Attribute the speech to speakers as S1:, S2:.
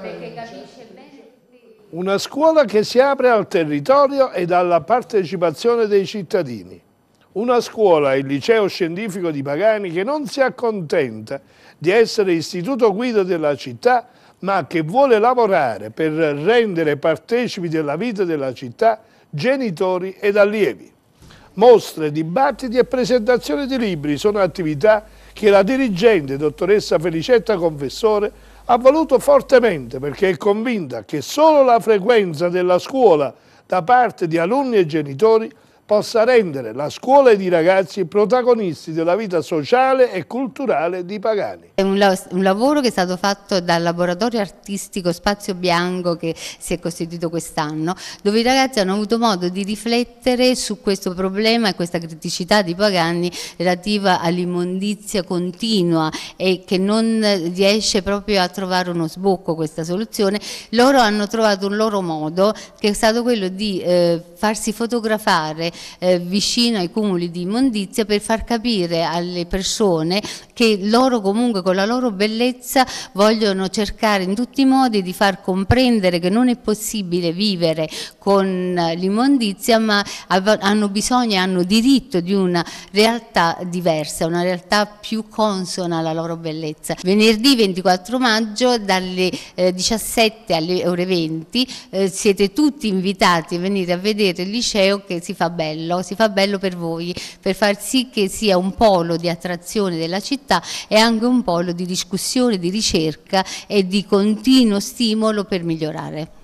S1: perché capisce bene.
S2: Una scuola che si apre al territorio ed alla partecipazione dei cittadini. Una scuola, il liceo scientifico di Pagani, che non si accontenta di essere istituto guida della città, ma che vuole lavorare per rendere partecipi della vita della città genitori ed allievi. Mostre, dibattiti e presentazioni di libri sono attività che la dirigente, dottoressa Felicetta Confessore, ha voluto fortemente perché è convinta che solo la frequenza della scuola da parte di alunni e genitori possa rendere la scuola ed i ragazzi protagonisti della vita sociale e culturale di Pagani.
S1: È un, la un, lavoro che è stato fatto dal laboratorio artistico Spazio Bianco che si è costituito quest'anno, dove i ragazzi hanno avuto modo di riflettere su questo problema e questa criticità di Pagani relativa all'immondizia continua e che non riesce proprio a trovare uno sbocco questa soluzione. Loro hanno trovato un loro modo che è stato quello di eh, farsi fotografare eh, vicino ai cumuli di immondizia per far capire alle persone che loro comunque con la loro bellezza vogliono cercare in tutti i modi di far comprendere che non è possibile vivere con l'immondizia ma hanno bisogno e hanno diritto di una realtà diversa, una realtà più consona alla loro bellezza. Venerdì 24 maggio dalle eh, 17 alle ore 20 eh, siete tutti invitati a venire a vedere il liceo che si fa bene bello, si fa bello per voi, per far sì che sia un polo di attrazione della città e anche un polo di discussione, di ricerca e di continuo stimolo per migliorare.